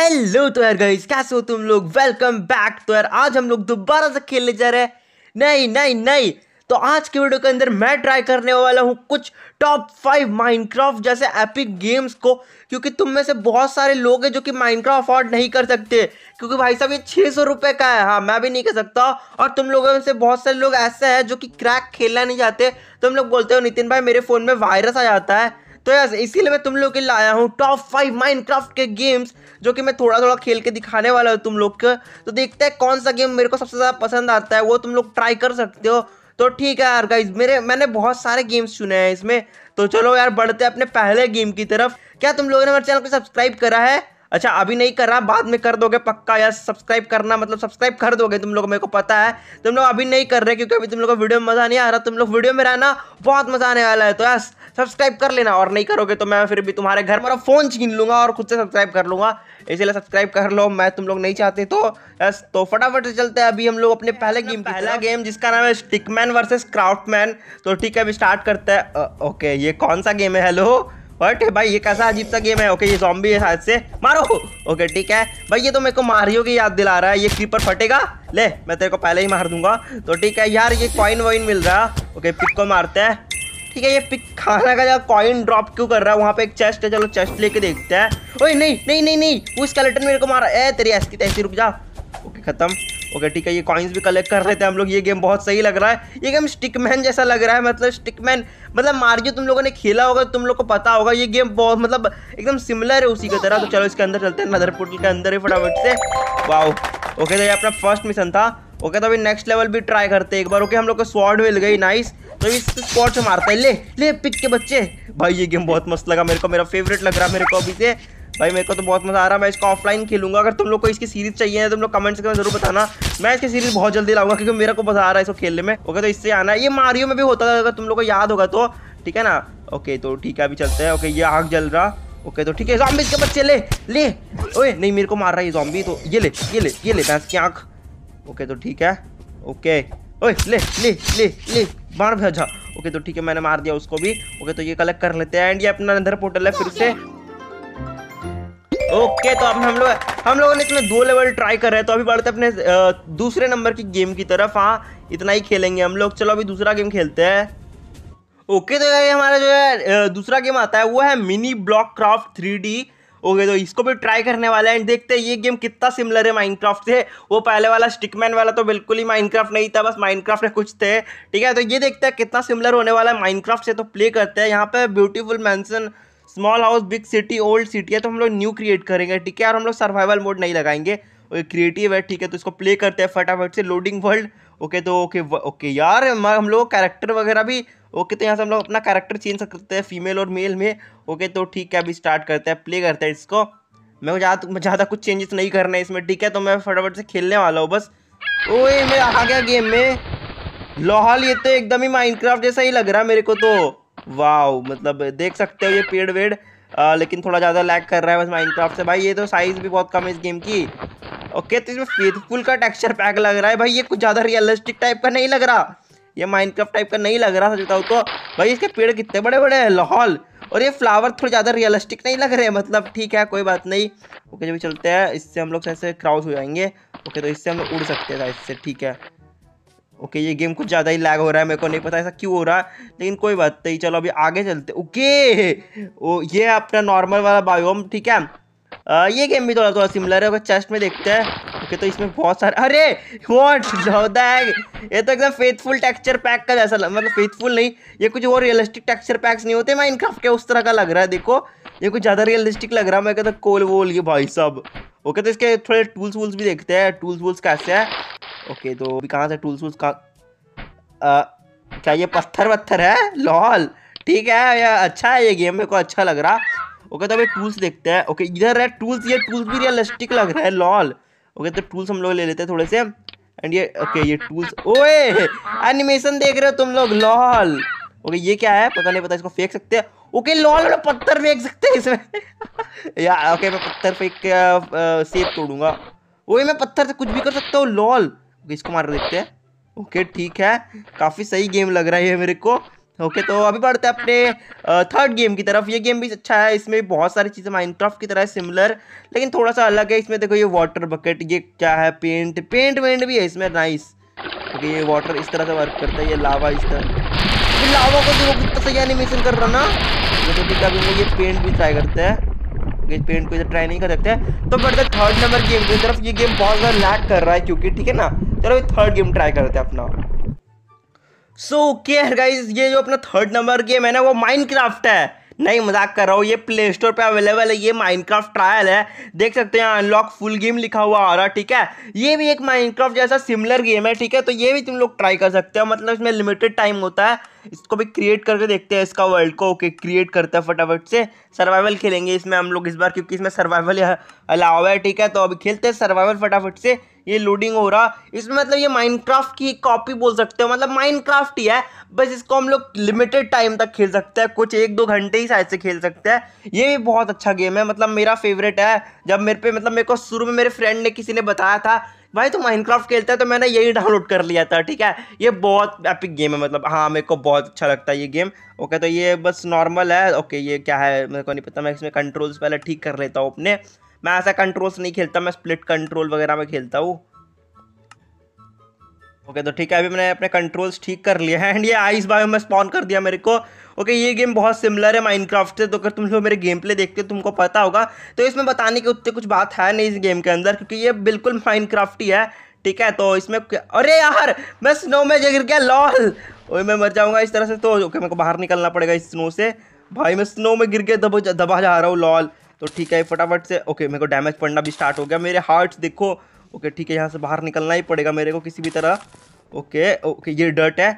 hello तो यार guys कैसे हो तुम लोग वेलकम बैक तो यार आज हम लोग दोबारा से खेलने जा रहे हैं नहीं नहीं नहीं तो आज के वीडियो के अंदर मैं ट्राई करने वाला हूँ कुछ टॉप फाइव माइनक्राफ्ट जैसे एपिक गेम्स को क्योंकि तुम में से बहुत सारे लोग हैं जो कि माइनक्राफ्ट अफोर्ड नहीं कर सकते क्योंकि भाई साहब ये छः सौ रुपये का है हाँ मैं भी नहीं कर सकता और तुम लोगों में से बहुत सारे लोग ऐसे हैं जो कि क्रैक खेलना नहीं चाहते तुम लोग बोलते हो नितिन भाई मेरे फ़ोन में वायरस आ जाता है तो यार इसीलिए मैं तुम लोग के लाया हूँ टॉप फाइव माइनक्राफ्ट के गेम्स जो कि मैं थोड़ा थोड़ा खेल के दिखाने वाला हूँ तुम लोग को तो देखते हैं कौन सा गेम मेरे को सबसे ज़्यादा पसंद आता है वो तुम लोग ट्राई कर सकते हो तो ठीक है यार गाइज मेरे मैंने बहुत सारे गेम्स चुने हैं इसमें तो चलो यार बढ़ते हैं अपने पहले गेम की तरफ क्या तुम लोगों ने मेरे चैनल को सब्सक्राइब करा है अच्छा अभी नहीं कर रहा बाद में कर दोगे पक्का यार सब्सक्राइब करना मतलब सब्सक्राइब कर दोगे तुम लोग मेरे को पता है तुम लोग अभी नहीं कर रहे क्योंकि अभी तुम लोग को वीडियो में मज़ा नहीं आ रहा तुम लोग वीडियो में रहना बहुत मज़ा आने वाला है तो यार सब्सक्राइब कर लेना और नहीं करोगे तो मैं फिर भी तुम्हारे घर मेरा फ़ोन छीन लूँगा और खुद से सब्सक्राइब कर लूँगा इसीलिए सब्सक्राइब कर लो मैं तुम लोग नहीं चाहते तो यस तो फटाफट से चलते हैं अभी हम लोग अपने पहले गेम पहला गेम जिसका नाम है स्टिकमैन वर्सेस क्राफ्टमैन तो ठीक है अभी स्टार्ट करते हैं ओके ये कौन सा गेम है हेलो बट भाई ये कैसा अजीब सा गेम है ओके ये जॉम्बी है हाथ से मारो ओके ठीक है भाई ये तो मेरे को मारियो की याद दिला रहा है ये क्रीपर फटेगा ले मैं तेरे को पहले ही मार दूंगा तो ठीक है यार ये कॉइन वॉइन मिल रहा है ओके पिक को मारते हैं ठीक है ये पिक खाना का जगह कॉइन ड्रॉप क्यों कर रहा है वहाँ पे एक चेस्ट है चलो चेस्ट लेके देखते हैं ओए नहीं नहीं नहीं नहीं वो स्केलेटन मेरे को मारा ए तेरी ऐसी तैसी रुक जा ओके खत्म ओके ठीक है ये कॉइन्स भी कलेक्ट कर रहे थे हम लोग ये गेम बहुत सही लग रहा है ये गेम स्टिकमैन जैसा लग रहा है मतलब स्टिकमैन मतलब मारियो तुम लोगों ने खेला होगा तुम लोग को पता होगा ये गेम बहुत मतलब एकदम सिमिलर है उसी की तरह तो चलो इसके अंदर चलते हैं नदर पोर्टल के अंदर ही फटाफट से वाओ ओके तो ये अपना फर्स्ट मिशन था ओके तो अभी नेक्स्ट लेवल भी ट्राई करते हैं एक बार ओके हम लोग को स्वॉर्ड मिल गई नाइस तो इस स्पॉट से मारता है ले ले पिक के बच्चे भाई ये गेम बहुत मस्त लगा मेरे को मेरा फेवरेट लग रहा है मेरे को अभी से भाई मेरे को तो बहुत मज़ा आ रहा है मैं इसको ऑफलाइन खेलूंगा अगर तुम लोग को इसकी सीरीज चाहिए तो तुम लोग कमेंट्स में जरूर बताना मैं इसकी सीरीज बहुत जल्दी लाऊंगा क्योंकि मेरे को मज़ा आ रहा है इसको खेलने में ओके तो इससे आना ये मारियो में भी होता था अगर तुम लोग को याद होगा तो ठीक है ना ओके तो ठीक है अभी चलते हैं ओके ये आग जल रहा ओके तो ठीक है जॉम्बी के बच्चे ले ले ओए नहीं मेरे को मार रहा है जॉम्बी तो ये ले ये ले ये ले भैंस की आँख ओके तो ठीक है ओके ओए ले ले ले ले मार भेजा ओके तो ठीक है मैंने मार दिया उसको भी ओके तो ये कलेक्ट कर लेते हैं एंड ये अपना अंदर पोर्टल है फिर से ओके तो अब हम लोग हम लोगों ने इतने दो लेवल ट्राई कर रहे हैं तो अभी बढ़ते अपने दूसरे नंबर की गेम की तरफ हाँ इतना ही खेलेंगे हम लोग चलो अभी दूसरा गेम खेलते हैं ओके तो यार हमारा जो है दूसरा गेम आता है वो है mini block craft three okay तो इसको भी ट्राई करने वाला है एंड देखते हैं ये गेम कितना सिमिलर है माइनक्राफ्ट से वो पहले वाला स्टिकमैन वाला तो बिल्कुल ही माइनक्राफ्ट नहीं था बस माइनक्राफ्ट में कुछ थे ठीक है तो ये देखते हैं कितना सिमिलर होने वाला है माइनक्राफ्ट से तो प्ले करते हैं यहाँ पे beautiful mansion small house big city old city है तो हम लोग न्यू क्रिएट करेंगे ठीक है और हम लोग सर्वाइवल मोड नहीं लगाएंगे ओके क्रिएटिव है ठीक है तो इसको प्ले करते हैं फटाफट से लोडिंग वर्ल्ड ओके तो ओके ओके यार हम लोग कैरेक्टर वगैरह भी ओके तो यहाँ से हम लोग अपना कैरेक्टर चेंज कर सकते हैं फीमेल और मेल में ओके तो ठीक है अभी स्टार्ट करते हैं प्ले करते हैं इसको मैं ज़्यादा ज़्यादा कुछ चेंजेस नहीं करना है इसमें ठीक है तो मैं फटाफट से खेलने वाला हूँ बस ओए मैं आ गया गेम में लोहाल ये तो एकदम ही माइनक्राफ्ट जैसा ही लग रहा है मेरे को तो वाओ मतलब देख सकते हो ये पेड़ वेड़ आ, लेकिन थोड़ा ज़्यादा लैग कर रहा है बस माइनक्राफ्ट से भाई ये तो साइज़ भी बहुत कम है इस गेम की ओके तो इसमें फेथफुल का टेक्सचर पैक लग रहा है भाई ये कुछ ज़्यादा रियलिस्टिक टाइप का नहीं लग रहा ये माइनक्राफ्ट टाइप का नहीं लग रहा सच बताऊँ तो भाई इसके पेड़ कितने बड़े बड़े हैं लाहौल और ये फ्लावर थोड़े ज़्यादा रियलिस्टिक नहीं लग रहे हैं मतलब ठीक है कोई बात नहीं ओके जब चलते हैं इससे हम लोग ऐसे क्राउस हो जाएंगे ओके तो इससे हम उड़ सकते हैं इससे ठीक है ओके ये गेम कुछ ज़्यादा ही लैग हो रहा है मेरे को नहीं पता ऐसा क्यों हो रहा है लेकिन कोई बात नहीं चलो अभी आगे चलते ओके ओ ये अपना नॉर्मल वाला बायोम ठीक है आ, ये गेम भी थोड़ा थोड़ा सिमिलर है चेस्ट में देखते हैं ओके तो इसमें बहुत सारे अरे वॉट होता ये तो एकदम फेथफुल टेक्सचर पैक का जैसा मतलब फेथफुल नहीं ये कुछ और रियलिस्टिक टेक्सचर पैक्स नहीं होते माइनक्राफ्ट के उस तरह का लग रहा है देखो ये कुछ ज़्यादा रियलिस्टिक लग रहा है मैं कहता कोल वोल ये भाई साहब ओके तो इसके थोड़े टूल्स वूल्स भी देखते हैं टूल्स वूल्स कैसे है ओके तो अभी कहाँ से टूल्स वूल्स कहाँ क्या ये पत्थर वत्थर है लॉल ठीक है या अच्छा है ये गेम मेरे को अच्छा लग रहा ओके तो अभी टूल्स देखते हैं ओके इधर है टूल्स ये टूल्स भी रियलिस्टिक लग रहा है लॉल ओके तो टूल्स हम लोग ले लेते हैं थोड़े से एंड ये ओके ये टूल्स ओए एनिमेशन देख रहे हो तुम लोग लॉल ओके ये क्या है पता नहीं पता इसको फेंक सकते हैं ओके लॉल वाला पत्थर फेंक सकते हैं इसमें या ओके मैं पत्थर फेंक के सेब तोड़ूंगा ओए मैं पत्थर से कुछ भी कर सकता हूँ लॉल इसको मार देते हैं ओके ठीक है काफ़ी सही गेम लग रहा है मेरे को ओके तो अभी बढ़ते हैं अपने थर्ड गेम की तरफ ये गेम भी अच्छा है इसमें बहुत सारी चीज़ें माइनक्राफ्ट की तरह है सिमिलर लेकिन थोड़ा सा अलग है इसमें देखो ये वाटर बकेट ये क्या है पेंट पेंट वेंट भी है इसमें नाइस ओके ये वाटर इस तरह से वर्क करता है ये लावा इस तरह लावा को देखो कितना सही एनिमेशन कर रहा ना देखो तो ठीक है अभी ये पेंट भी ट्राई करते हैं ये पेंट को इधर ट्राई नहीं कर सकते तो बढ़ते थर्ड नंबर गेम की तरफ ये गेम बहुत ज़्यादा लैक कर रहा है क्योंकि ठीक है ना चलो थर्ड गेम ट्राई करते हैं अपना सो ओके गाइस ये जो अपना थर्ड नंबर गेम है ना वो माइनक्राफ्ट है नहीं मजाक कर रहा हूँ ये प्ले स्टोर पर अवेलेबल है ये माइनक्राफ्ट ट्रायल है देख सकते हैं अनलॉक फुल गेम लिखा हुआ आ रहा है ठीक है ये भी एक माइनक्राफ्ट जैसा सिमिलर गेम है ठीक है तो ये भी तुम लोग ट्राई कर सकते हो मतलब इसमें लिमिटेड टाइम होता है इसको भी क्रिएट करके देखते हैं इसका वर्ल्ड को ओके क्रिएट करते हैं फटाफट से सर्वाइवल खेलेंगे इसमें हम लोग इस बार क्योंकि इसमें सर्वाइवल अलावा है ठीक है तो अभी खेलते हैं सर्वाइवल फटाफट से ये लोडिंग हो रहा इसमें मतलब ये माइनक्राफ्ट की कॉपी बोल सकते हो मतलब माइनक्राफ्ट ही है बस इसको हम लोग लिमिटेड टाइम तक खेल सकते हैं कुछ एक दो घंटे ही शायद से खेल सकते हैं ये भी बहुत अच्छा गेम है मतलब मेरा फेवरेट है जब मेरे पे मतलब मेरे को शुरू में मेरे फ्रेंड ने किसी ने बताया था भाई तो माइनक्राफ्ट खेलता है तो मैंने यही डाउनलोड कर लिया था ठीक है ये बहुत एपिक गेम है मतलब हाँ मेरे को बहुत अच्छा लगता है ये गेम ओके तो ये बस नॉर्मल है ओके ये क्या है मेरे को नहीं पता मैं इसमें कंट्रोल्स पहले ठीक कर लेता हूँ अपने मैं ऐसा कंट्रोल्स नहीं खेलता मैं स्प्लिट कंट्रोल वगैरह में खेलता हूँ ओके तो ठीक है अभी मैंने अपने कंट्रोल्स ठीक कर लिए हैं एंड ये आइस बायो में स्पॉन कर दिया मेरे को ओके ये गेम बहुत सिमिलर है माइनक्राफ्ट से तो अगर तुम लोग मेरे गेम प्ले देखते हो तुमको पता होगा तो इसमें बताने की उतने कुछ बात है नहीं इस गेम के अंदर क्योंकि ये बिल्कुल माइनक्राफ्ट ही है ठीक है तो इसमें अरे यार मैं स्नो में गिर गया लॉल ओए मैं मर जाऊंगा इस तरह से तो ओके मेरे को बाहर निकलना पड़ेगा इस स्नो से भाई मैं स्नो में गिर के दब दबा जा रहा हूँ लॉल तो ठीक है फटाफट से ओके मेरे को डैमेज पड़ना भी स्टार्ट हो गया मेरे हार्ट देखो ओके ठीक है यहाँ से बाहर निकलना ही पड़ेगा मेरे को किसी भी तरह ओके ओके ये डर्ट है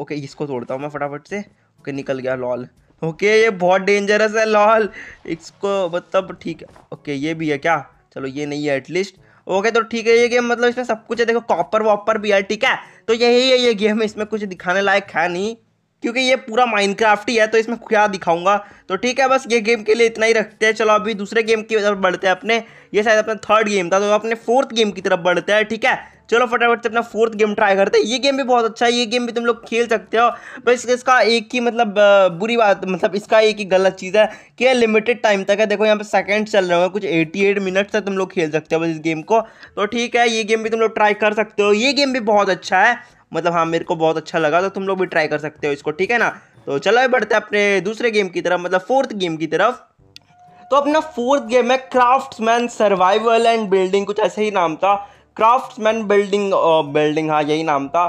ओके इसको तोड़ता हूँ मैं फटाफट से ओके निकल गया लॉल ओके ये बहुत डेंजरस है लॉल इसको मतलब ठीक है ओके ये भी है क्या चलो ये नहीं है एटलीस्ट ओके तो ठीक है ये गेम मतलब इसमें सब कुछ है देखो कॉपर वॉपर भी है ठीक है तो यही है ये गेम इसमें कुछ दिखाने लायक है नहीं क्योंकि ये पूरा माइनक्राफ्ट ही है तो इसमें क्या दिखाऊंगा तो ठीक है बस ये गेम के लिए इतना ही रखते हैं चलो अभी दूसरे गेम की तरफ बढ़ते हैं अपने ये शायद अपना थर्ड गेम था तो अपने फोर्थ गेम की तरफ बढ़ते हैं ठीक है चलो फटाफट से अपना फोर्थ गेम ट्राई करते हैं ये गेम भी बहुत अच्छा है ये गेम भी तुम लोग खेल सकते हो बस इसका एक ही मतलब बुरी बात मतलब इसका एक ही गलत चीज़ है कि लिमिटेड टाइम तक है देखो यहाँ पे सेकंड चल रहे हो कुछ 88 मिनट तक तुम लोग खेल सकते हो बस इस गेम को तो ठीक है ये गेम भी तुम लोग ट्राई कर सकते हो ये गेम भी बहुत अच्छा है मतलब हाँ मेरे को बहुत अच्छा लगा तो तुम लोग भी ट्राई कर सकते हो इसको ठीक है ना तो चलो बढ़ते अपने दूसरे गेम की तरफ मतलब फोर्थ गेम की तरफ तो अपना फोर्थ गेम है क्राफ्ट्समैन सर्वाइवल एंड बिल्डिंग कुछ ऐसे ही नाम था क्राफ्ट्समैन बिल्डिंग बिल्डिंग हाँ यही नाम था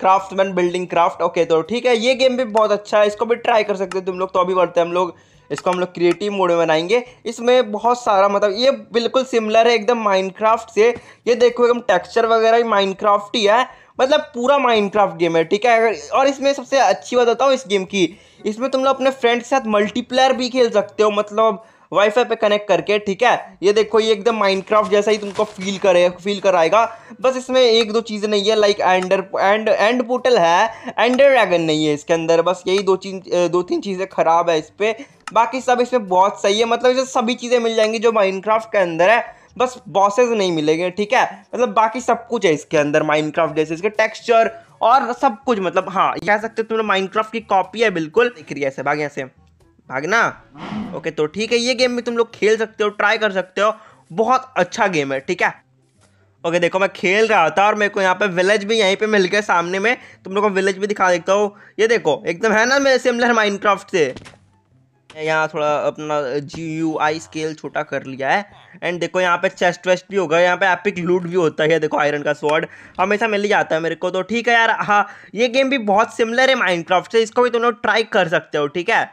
क्राफ्ट्समैन बिल्डिंग क्राफ्ट ओके तो ठीक है ये गेम भी बहुत अच्छा है इसको भी ट्राई कर सकते हो तुम लोग तो अभी बढ़ते हैं हम लोग इसको हम लोग क्रिएटिव मोड में बनाएंगे इसमें बहुत सारा मतलब ये बिल्कुल सिमिलर है एकदम माइनक्राफ्ट से ये देखो एकदम टेक्सचर वगैरह भी माइनक्राफ्ट ही है मतलब पूरा माइनक्राफ्ट गेम है ठीक है अगर और इसमें सबसे अच्छी बात बताऊँ इस गेम की इसमें तुम लोग अपने फ्रेंड के साथ मल्टीप्लेयर भी खेल सकते हो मतलब वाईफाई पे कनेक्ट करके ठीक है ये देखो ये एकदम माइनक्राफ्ट जैसा ही तुमको फील करे फील कराएगा बस इसमें एक दो चीज़ें नहीं है like ender and and portal है एंडर ड्रैगन नहीं है इसके अंदर बस यही दो चीज दो तीन चीज़ें खराब है इस पर बाकी सब इसमें बहुत सही है मतलब इसे सभी चीज़ें मिल जाएंगी जो माइनक्राफ्ट के अंदर है बस बॉसेज नहीं मिलेंगे ठीक है मतलब बाकी सब कुछ है इसके अंदर माइनक्राफ्ट जैसे इसके टेक्सचर और सब कुछ मतलब हाँ कह सकते तुम लोग माइनक्राफ्ट की कॉपी है बिल्कुल दिख रही है ऐसे भाग से भागना ओके तो ठीक है ये गेम भी तुम लोग खेल सकते हो ट्राई कर सकते हो बहुत अच्छा गेम है ठीक है ओके देखो मैं खेल रहा था और मेरे को यहाँ पे विलेज भी यहीं पे मिल गया सामने में तुम लोग को विलेज भी दिखा देता हूँ ये देखो एकदम है ना मेरे सिमिलर माइनक्राफ्ट से यहाँ थोड़ा अपना जी यू आई स्केल छोटा कर लिया है एंड देखो यहाँ पे चेस्ट वेस्ट भी होगा यहाँ पे एपिक लूट भी होता है देखो आयरन का स्वॉर्ड हमेशा मिल जाता है मेरे को तो ठीक है यार हाँ ये गेम भी बहुत सिमिलर है माइनक्राफ्ट से इसको भी तुम लोग ट्राई कर सकते हो ठीक है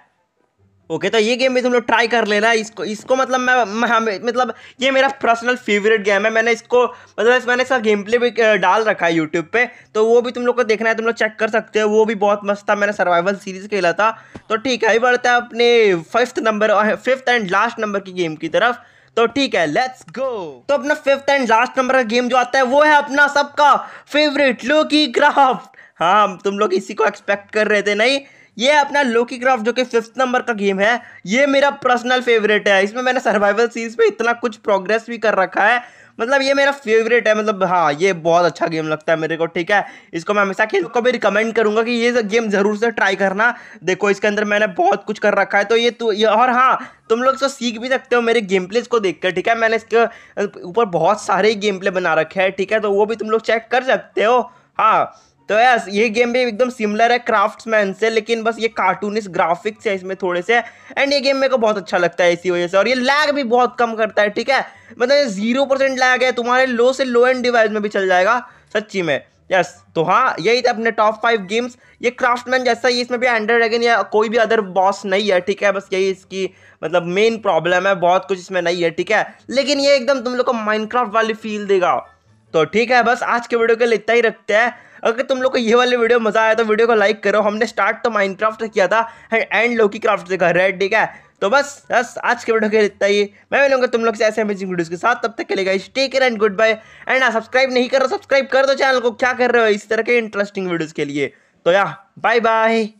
ओके तो ये गेम भी तुम लोग ट्राई कर लेना इसको इसको मतलब मैं, मैं मतलब ये मेरा पर्सनल फेवरेट गेम है मैंने इसको मतलब मैंने इसका गेम प्ले भी डाल रखा है यूट्यूब पे तो वो भी तुम लोग को देखना है तुम लोग चेक कर सकते हो वो भी बहुत मस्त था मैंने सर्वाइवल सीरीज़ खेला था तो ठीक है अभी बढ़ते हैं अपने fifth number fifth and last number की गेम की तरफ तो ठीक है लेट्स गो तो अपना फिफ्थ एंड लास्ट नंबर का गेम जो आता है वो है अपना सबका फेवरेट लोकी क्राफ्ट हाँ तुम लोग इसी को एक्सपेक्ट कर रहे थे नहीं ये अपना लोकी क्राफ्ट जो कि फिफ्थ नंबर का गेम है ये मेरा पर्सनल फेवरेट है इसमें मैंने सर्वाइवल सीरीज पे इतना कुछ प्रोग्रेस भी कर रखा है मतलब ये मेरा फेवरेट है मतलब हाँ ये बहुत अच्छा गेम लगता है मेरे को ठीक है इसको मैं हमेशा खेल को भी रिकमेंड करूँगा कि ये गेम ज़रूर से ट्राई करना देखो इसके अंदर मैंने बहुत कुछ कर रखा है तो ये तो और हाँ तुम लोग इसको तो सीख भी सकते हो मेरे गेम प्लेज को देखकर ठीक है मैंने इसके ऊपर बहुत सारे गेम प्ले बना रखे हैं ठीक है तो वो भी तुम लोग चेक कर सकते हो हाँ तो यस ये गेम भी एकदम सिमिलर है क्राफ्ट्समैन से लेकिन बस ये कार्टूनिस्ट ग्राफिक्स है इसमें थोड़े से एंड ये गेम मेरे को बहुत अच्छा लगता है इसी वजह से और ये लैग भी बहुत कम करता है ठीक है मतलब जीरो परसेंट लैग है तुम्हारे लो से लो एंड डिवाइस में भी चल जाएगा सच्ची में यस yes, तो हाँ यही था अपने टॉप फाइव गेम्स ये क्राफ्टमैन जैसा ही इसमें भी एंडर ड्रैगन या कोई भी अदर बॉस नहीं है ठीक है बस यही इसकी मतलब मेन प्रॉब्लम है बहुत कुछ इसमें नहीं है ठीक है लेकिन ये एकदम तुम लोग को माइनक्राफ्ट वाली फील देगा तो ठीक है बस आज के वीडियो के लिए इतना ही रखते हैं अगर तुम लोग को ये वाले वीडियो मज़ा आया तो वीडियो को लाइक करो हमने स्टार्ट तो माइनक्राफ्ट से किया था एंड लोकी क्राफ्ट से कहा रेड ठीक है तो बस बस आज के वीडियो के इतना ही मैं मिलूंगा तुम लोग से ऐसे अमेजिंग वीडियोस के साथ तब तक के लिए guys take care and good bye and हाँ सब्सक्राइब नहीं कर रहा सब्सक्राइब कर दो चैनल को क्या कर रहे हो इस तरह के इंटरेस्टिंग वीडियोस के लिए तो या बाय बाय